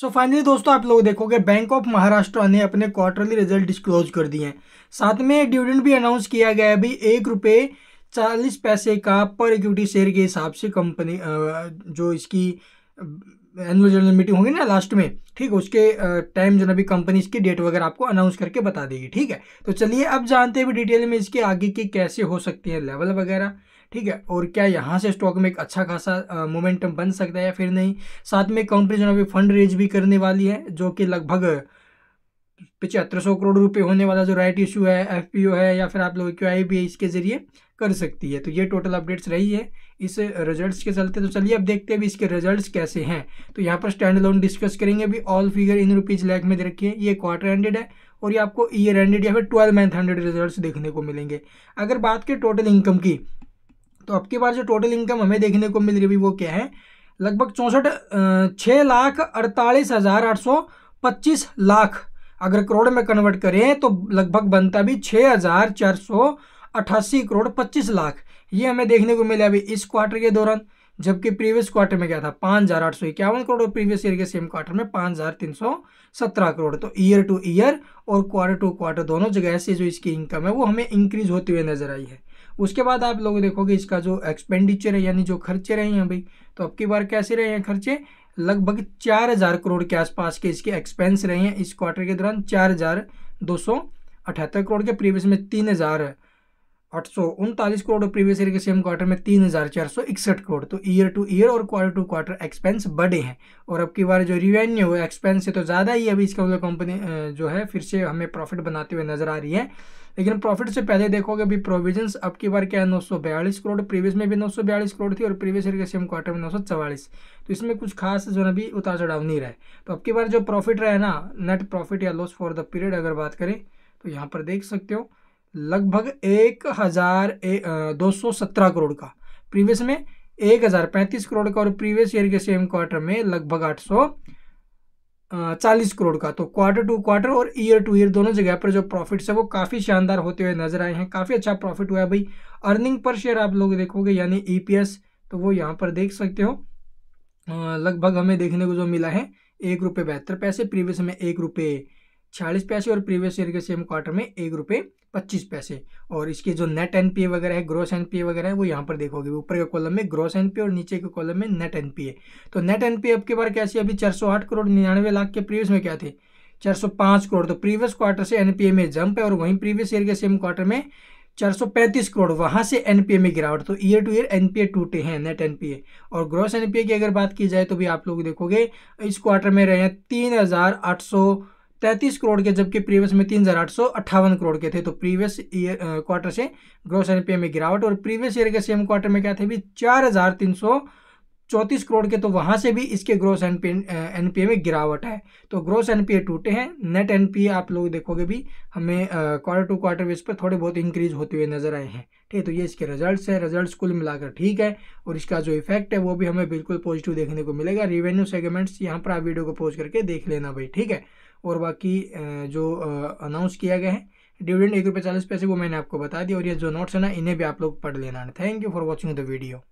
सो so finally दोस्तों आप लोग देखोगे बैंक ऑफ महाराष्ट्र ने अपने क्वार्टरली रिजल्ट डिस्क्लोज कर दिए हैं साथ में डिविडेंड भी अनाउंस किया गया है अभी एक रुपये चालीस पैसे का पर इक्विटी शेयर के हिसाब से कंपनी जो इसकी एनुअल जनरल मीटिंग होगी ना लास्ट में ठीक है उसके टाइम जो ना कंपनी इसकी डेट वगैरह आपको अनाउंस करके बता देगी ठीक है तो चलिए अब जानते हैं डिटेल में इसके आगे की कैसे हो सकती है लेवल वगैरह ठीक है और क्या यहाँ से स्टॉक में एक अच्छा खासा मोमेंटम बन सकता है या फिर नहीं साथ में कंपनी जो है अभी फंड रेज भी करने वाली है जो कि लगभग पचहत्तर सौ करोड़ रुपए होने वाला जो राइट इशू है एफ है या फिर आप लोग क्यू आई भी इसके ज़रिए कर सकती है तो ये टोटल अपडेट्स रही है इस रिजल्ट्स के चलते तो चलिए अब देखते हैं भी इसके रिजल्ट्स कैसे हैं तो यहाँ पर स्टैंड लोन डिस्कस करेंगे अभी all figure in rupees lakh में दे रखिए ये क्वार्टर हंड्रेड है और ये आपको ईयर एंडेड या फिर ट्वेल्व मंथ हंड्रेड रिजल्ट देखने को मिलेंगे अगर बात करें टोटल इनकम की तो अब की बार जो टोटल इनकम हमें देखने को मिल रही वो क्या है लगभग चौंसठ छः लाख अड़तालीस हज़ार आठ सौ पच्चीस लाख अगर करोड़ में कन्वर्ट करें तो लगभग बनता भी छः हज़ार चार सौ अट्ठासी करोड़ पच्चीस लाख ये हमें देखने को मिला अभी इस क्वार्टर के दौरान जबकि प्रीवियस क्वार्टर में क्या था पाँच हज़ार आठ सौ इक्यावन करोड़ और प्रीवियस ईयर के सेम क्वार्टर में पाँच हज़ार तीन सौ सत्रह करोड़ तो ईयर टू ईयर और क्वार्टर टू क्वार्टर दोनों जगह से जो इसकी इनकम है वो हमें इंक्रीज होती हुई नजर आई है उसके बाद आप लोग देखोगे इसका जो एक्सपेंडिचर है यानी जो खर्चे रहे हैं भाई तो अब की बार कैसे रहे हैं खर्चे लगभग चार हज़ार करोड़ के आसपास के इसके एक्सपेंस रहे हैं इस क्वार्टर के दौरान चार हज़ार दो सौ अठहत्तर करोड़ के प्रीवियस में तीन हज़ार आठ सौ उनतालीस करोड़ और प्रीवियस ईयर के सेम क्वार्टर में तीन हज़ार चार सौ इकसठ करोड़ तो ईयर टू ईयर और क्वार्टर टू क्वार्टर एक्सपेंस बढ़े हैं और अब की बार जो रिवेन्यू है एक्सपेंस से तो ज़्यादा ही अभी इसका मतलब कंपनी जो है फिर से हमें प्रॉफिट बनाते हुए नज़र आ रही है लेकिन प्रॉफिट से पहले देखोगे अभी प्रोविजंस अब की बार क्या है नौ करोड़ प्रीवियस में भी नौ करोड़ थी और प्रीवियस ईयर के सेम क्वार्टर में नौ तो इसमें कुछ खास जो है अभी उतार चढ़ाव नहीं रहे तो अब की बार जो प्रॉफिट रहे ना नेट प्रॉफिट या लॉस फॉर द पीरियड अगर बात करें तो यहाँ पर देख सकते हो लगभग एक हज़ार दो सौ सत्रह करोड़ का प्रीवियस में एक हज़ार पैंतीस करोड़ का और प्रीवियस ईयर के सेम क्वार्टर में लगभग आठ सौ चालीस करोड़ का तो क्वार्टर टू क्वार्टर और ईयर टू ईयर दोनों जगह पर जो प्रॉफिट है वो काफ़ी शानदार होते हुए नजर आए हैं काफ़ी अच्छा प्रॉफिट हुआ है भाई अर्निंग पर शेयर आप लोग देखोगे यानी ई e तो वो यहाँ पर देख सकते हो लगभग हमें देखने को जो मिला है एक रुपये बहत्तर पैसे प्रीवियस में एक रुपये छियालीस पैसे और प्रीवियस ईयर के सेम क्वार्टर में एक रुपये पच्चीस पैसे और इसके जो नेट एन पी वगैरह है ग्रोस एन पी वगैरह है वो यहाँ पर देखोगे ऊपर के कॉलम में ग्रोस एन पी और नीचे के कॉलम में नेट एन पी तो नेट एन पी आपके बार कैसे अभी चार सौ आठ करोड़ निन्यानवे लाख के प्रीवियस में क्या थे चार सौ पाँच करोड़ तो प्रीवियस क्वार्टर से एनपीए में जंप है और वहीं प्रीवियस ईयर के सेम क्वार्टर में चार सौ पैंतीस करोड़ वहाँ से एनपीए में गिरावट तो ईयर टू ईयर एनपीए टूटे हैं नेट एनपीए और ग्रॉस एनपीए की अगर बात की जाए तो भी आप लोग देखोगे इस क्वार्टर में रहे हैं तीन हज़ार आठ सौ तैंतीस करोड़ के जबकि प्रीवियस में तीन हज़ार आठ सौ अट्ठावन करोड़ के थे तो प्रीवियस ईयर क्वार्टर से ग्रोस एनपीए में गिरावट और प्रीवियस ईयर के सेम क्वार्टर में क्या थे भी चार हज़ार तीन सौ चौंतीस करोड़ के तो वहाँ से भी इसके gross N P N P में गिरावट है तो ग्रोस एन पी टूटे हैं नेट एन पी आप लोग देखोगे भी हमें क्वार्टर टू क्वार्टर बेस पर थोड़े बहुत इंक्रीज होते हुए नजर आए हैं ठीक है तो ये इसके रिजल्ट्स हैं रिजल्ट्स कुल मिलाकर ठीक है और इसका जो इफेक्ट है वो भी हमें बिल्कुल पॉजिटिव देखने को मिलेगा रिवेन्यू सेगमेंट्स यहाँ पर आप वीडियो को पोज करके देख लेना भाई ठीक है और बाकी जो अनाउंस किया गया है डिविडेंड एक रुपये चालीस पैसे वो मैंने आपको बता दिया और ये जो नोट्स है ना इन्हें भी आप लोग पढ़ लेना thank you for watching the video